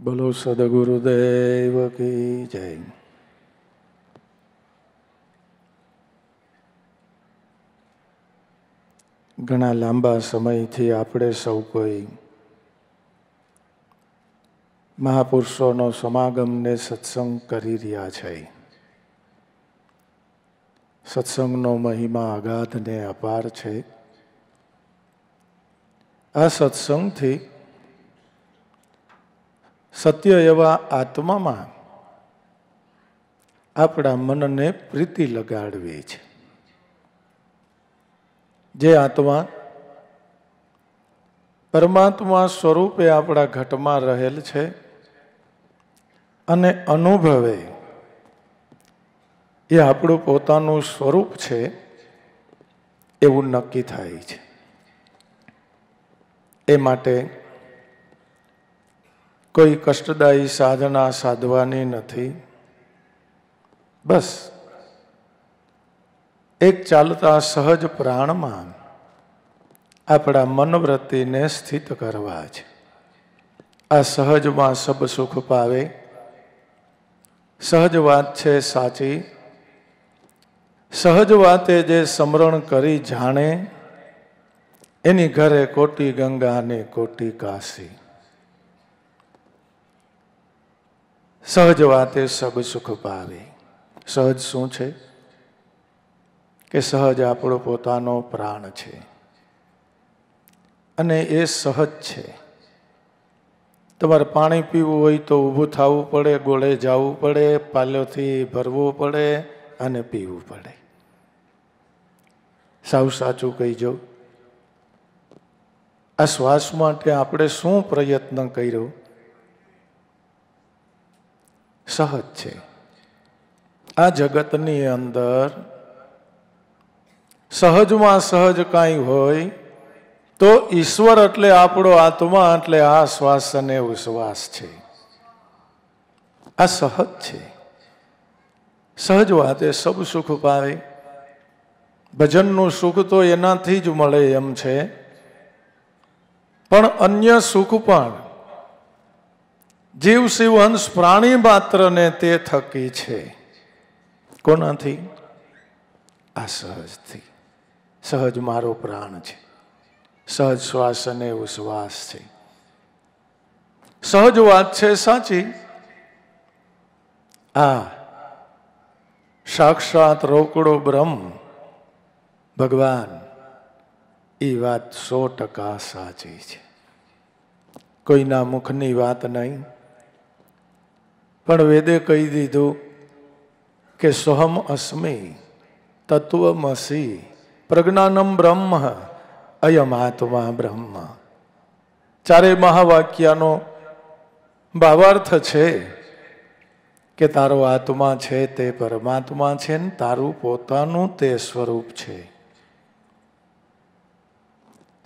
બોલો સદગુરુદેવ કી જય ઘણા લાંબા સમયથી આપણે સૌ કોઈ મહાપુરુષોનો સમાગમને સત્સંગ કરી રહ્યા છે સત્સંગનો મહિમા અગાધને અપાર છે આ સત્સંગથી સત્ય એવા આત્મામાં આપણા મનને પ્રીતિ લગાડવી છે જે આત્મા પરમાત્મા સ્વરૂપે આપણા ઘટમાં રહેલ છે અને અનુભવે એ આપણું પોતાનું સ્વરૂપ છે એવું નક્કી થાય છે એ માટે કોઈ કષ્ટદાયી સાધના સાધવાની નથી બસ એક ચાલતા સહજ પ્રાણમાં આપણા મનવૃત્તિને સ્થિત કરવા છે આ સહજમાં સબ સુખ પાવે સહજ વાત છે સાચી સહજ વાતે જે સમરણ કરી જાણે એની ઘરે કોટી ગંગા ને કોટી કાશી સહજ વાતે સબ સુખ પાવે સહજ શું છે કે સહજ આપણો પોતાનો પ્રાણ છે અને એ સહજ છે તમારે પાણી પીવું હોય તો ઊભું થવું પડે ગોળે જવું પડે પાલોથી ભરવું પડે અને પીવું પડે સાવ સાચું કહી જાઉં આ શ્વાસ માટે આપણે શું પ્રયત્ન કર્યો સહજ છે આ જગતની અંદર સહજમાં સહજ કાંઈ હોય તો ઈશ્વર એટલે આપણો આત્મા એટલે આ શ્વાસ અને ઉશ્વાસ છે આ સહજ છે સહજ વાત એ સબ સુખ પાવે ભજનનું સુખ તો એનાથી જ મળે એમ છે પણ અન્ય સુખ પણ જીવ શિવ હંસ પ્રાણી માત્રને તે થકી છે કોનાથી આ સહજથી સહજ મારો પ્રાણ છે સહજ શ્વાસ અને ઉશ્વાસ છે સહજ વાત છે સાચી આ સાક્ષાત રોકડો બ્રહ્મ ભગવાન એ વાત સો ટકા સાચી છે કોઈના મુખની વાત નહીં પણ વેદે કહી દીધું કે સોહમ અસ્મિ તત્વમસી પ્રજ્ઞાનમ બ્રહ્મ અયમ આત્મા બ્રહ્મ ચારેય મહાવાક્યનો ભાવાર્થ છે કે તારો આત્મા છે તે પરમાત્મા છે ને તારું પોતાનું તે સ્વરૂપ છે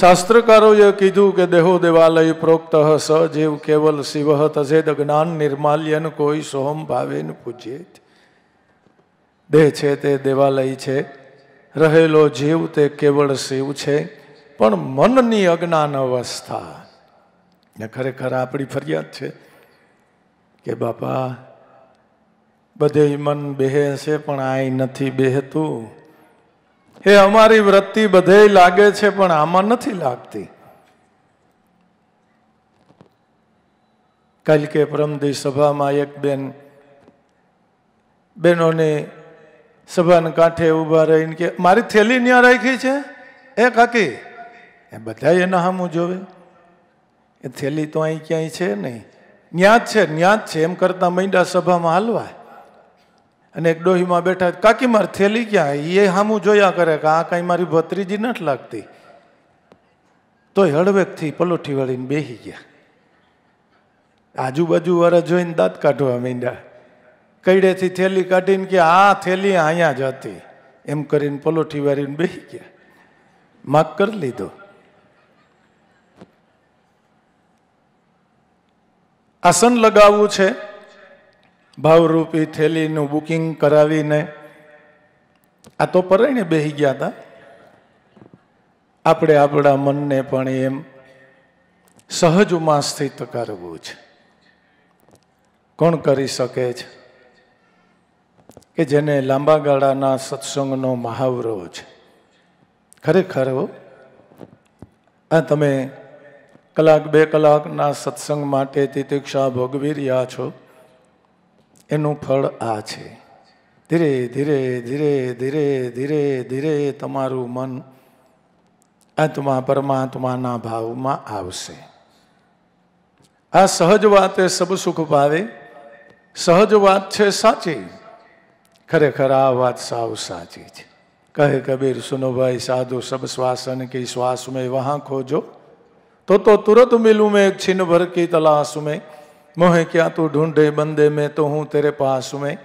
શાસ્ત્રકારોએ કીધું કે દેહો દેવાલય પ્રોક્ત સજીવ કેવલ શિવ તજેદ જ્ઞાન નિર્માલ્યન કોઈ સોમ ભાવેન પૂજ્યે દેહ છે તે દેવાલય છે રહેલો જીવ તે કેવળ શિવ છે પણ મનની અજ્ઞાન અવસ્થા ને ખરેખર આપણી ફરિયાદ છે કે બાપા બધે મન બેહે છે પણ આય નથી બેહતું હે અમારી વૃત્તિ બધે લાગે છે પણ આમાં નથી લાગતી કાલ કે પરમદી સભામાં એક બેન બેનોને સભાને કાંઠે ઊભા રહીને કે મારી થેલી ન્યા રાખી છે એ કાકી એ બધા એના સામું જોવે એ થેલી તો અહીં ક્યાંય છે નહીં ન્યા જ છે ન્યા જ છે એમ કરતાં મૈંડા સભામાં હાલવાય અને એક ડોહીમાં બેઠા કાકી માર થેલી ક્યાં એ હામું જોયા કરે કે આ કાંઈ મારી ભત્રીજી નથી લાગતી તોય હળવેકથી પલોઠી વળીને બેસી ગયા આજુબાજુ વાળા જોઈને દાંત કાઢવા માંડ્યા કૈડેથી થેલી કાઢીને કે આ થેલી અહીંયા જ હતી એમ કરીને પલોઠી વાળીને બેસી ગયા માગ કરી લીધો આસન લગાવવું છે ભાવરૂપી થેલીનું બુકિંગ કરાવીને આ તો પરણે બેહી ગયા હતા આપણે આપણા મનને પણ એમ સહજ ઉમાસથી તકારવું છે કોણ કરી શકે છે કે જેને લાંબા ગાળાના સત્સંગનો મહાવરો છે ખરેખર આ તમે કલાક બે કલાકના સત્સંગ માટે તિતિક્ષા ભોગવી રહ્યા છો એનું ફળ આ છે ધીરે ધીરે ધીરે ધીરે ધીરે ધીરે તમારું મન આત્મા પરમાત્માના ભાવમાં આવશે આ સહજ વાત એ સબ સુખ ભાવે સહજ વાત છે સાચી ખરેખર આ વાત સાવ સાચી છે કહે કબીર સુનો ભાઈ સાધુ સબ શ્વાસન કે શ્વાસ મેં વહાં ખોજો તો તો તુરત મિલું મેં એક છીન ભર કી તલાશ મેં मोहे ક્યાં તું ढूंढे બંદે મેં તો હું તેરે पास में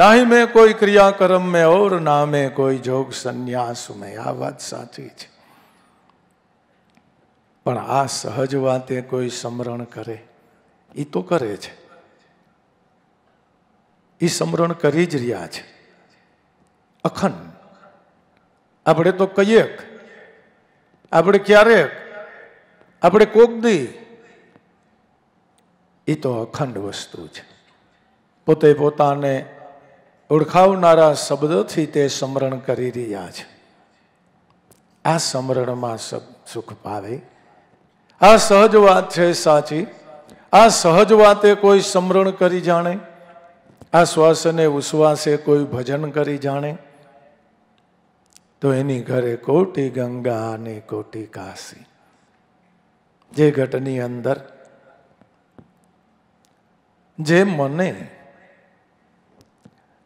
નાહી મેં કોઈ ક્રિયાકર્મ મેં ઓર ના મેં કોઈ જોગ સંન્યાસ મેં આ વાત સાચી છે પણ આ સહજ વાતે કોઈ સમરણ કરે એ તો કરે છે એ સમરણ કરી જ રહ્યા છે અખંડ આપણે તો કહીએક આપણે ક્યારેક આપણે કોક દી એ તો અખંડ વસ્તુ છે પોતે પોતાને ઓળખાવનારા શબ્દથી તે સ્મરણ કરી રહ્યા છે આ સ્મરણમાં સુખ પાવે આ સહજ વાત છે સાચી આ સહજ વાતે કોઈ સ્મરણ કરી જાણે આ શ્વાસને ઉશ્વાસે કોઈ ભજન કરી જાણે તો એની ઘરે કોટી ગંગા અને કોટી કાશી જે ઘટની અંદર જે મને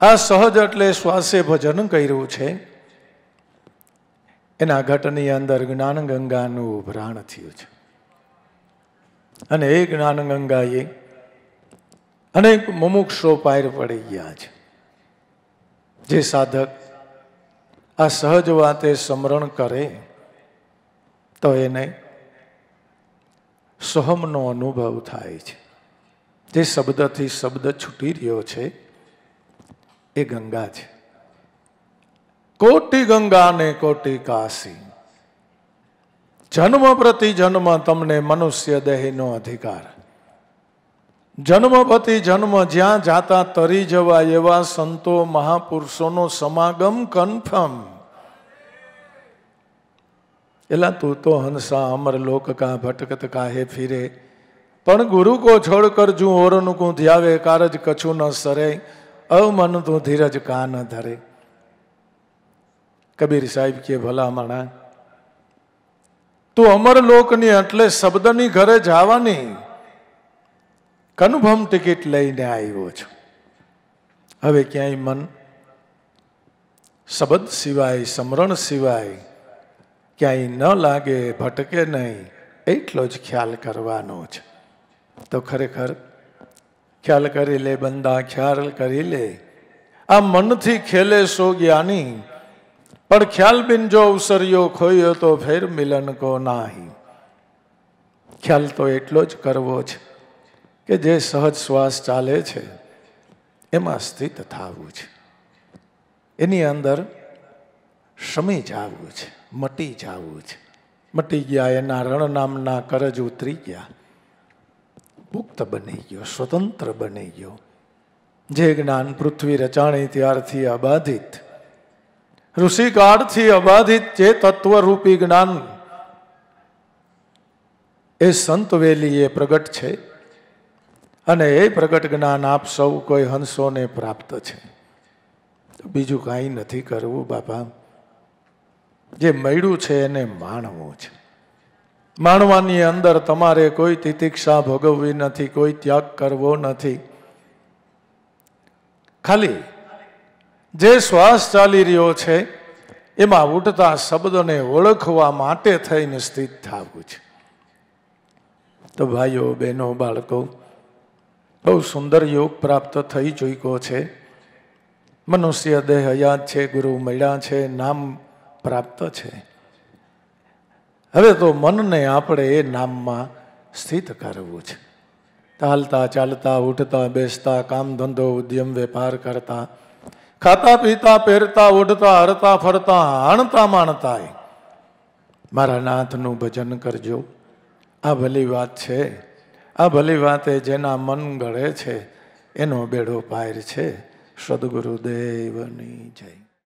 આ સહજ એટલે શ્વાસે ભજન કર્યું છે એના ઘટની અંદર જ્ઞાન ગંગાનું ઉભરાણ થયું છે અને એ જ્ઞાન ગંગાએ અનેક મુમુક્ષો પાર પડી ગયા છે જે સાધક આ સહજ વાતે સમરણ કરે તો એને સોહમનો અનુભવ થાય છે જે શબ્દથી શબ્દ છૂટી રહ્યો છે એ ગંગા છે કોટી ગંગા ને કોટી કાશી જન્મ પ્રતિ જન્મ તમને મનુષ્ય દેહનો અધિકાર જન્મ પ્રતિ જન્મ જ્યાં જાતા તરી જવા એવા સંતો મહાપુરુષોનો સમાગમ કન્ફર્મ એલા તું તો હંસા અમર લોક કા ભટકત કાહે ફિરે પણ ગુરુ કો છોડ કર જું ઓરનું કું ધ્યાવે કારજ કછું ન સરે અમન તું ધીરજ કા ન ધરે કબીર સાહેબ કે ભલા માણા તું અમર લોકની એટલે શબ્દની ઘરે જવાની કન્ફર્મ ટિકિટ લઈને આવ્યો છો હવે ક્યાંય મન શબ્દ સિવાય સમરણ સિવાય ક્યાંય ન લાગે ભટકે નહીં એટલો જ ખ્યાલ કરવાનો છે તો ખરેખર ખ્યાલ કરી લે બંદા ખ્યાલ કરી લે આ મનથી ખેલે સો જ્ઞાની પણ ખ્યાલ બિન જો અવસર્યો ખોયો તો ફેર મિલન કો નાહી ખ્યાલ તો એટલો જ કરવો છે કે જે સહજ શ્વાસ ચાલે છે એમાં સ્થિત થવું છે એની અંદર શમી જવું છે મટી જવું છે મટી ગયા એના રણ નામના કરજ ઉતરી ગયા મુક્ત બની ગયો સ્વતંત્ર બની ગયો જે જ્ઞાન પૃથ્વી રચાણી ત્યારથી અબાધિત ઋષિકાળથી અબાધિત જે તત્વરૂપી જ્ઞાન એ સંત વેલીએ પ્રગટ છે અને એ પ્રગટ જ્ઞાન આપ સૌ કોઈ હંસોને પ્રાપ્ત છે બીજું કાંઈ નથી કરવું બાપા જે મળ્યું છે એને માણવું છે માણવાની અંદર તમારે કોઈ તિતિક્ષા ભોગવવી નથી કોઈ ત્યાગ કરવો નથી ખાલી જે શ્વાસ ચાલી રહ્યો છે એમાં ઉઠતા શબ્દને ઓળખવા માટે થઈને સ્થિત થવું છે તો ભાઈઓ બહેનો બાળકો બહુ સુંદર યોગ પ્રાપ્ત થઈ ચૂક્યો છે મનુષ્ય દેહ હયાત છે ગુરુ મળ્યા છે નામ પ્રાપ્ત છે હવે તો મનને આપણે એ નામમાં સ્થિત કરવું છે ચાલતા ચાલતા ઉઠતા બેસતા કામ ધંધો ઉદ્યમ વેપાર કરતા ખાતા પીતા પહેરતા ઉડતા હરતા ફરતા હાણતા માણતા મારા નાથનું ભજન કરજો આ ભલી વાત છે આ ભલી વાતે જેના મન ગળે છે એનો બેડો પાયર છે સદગુરુદેવની જય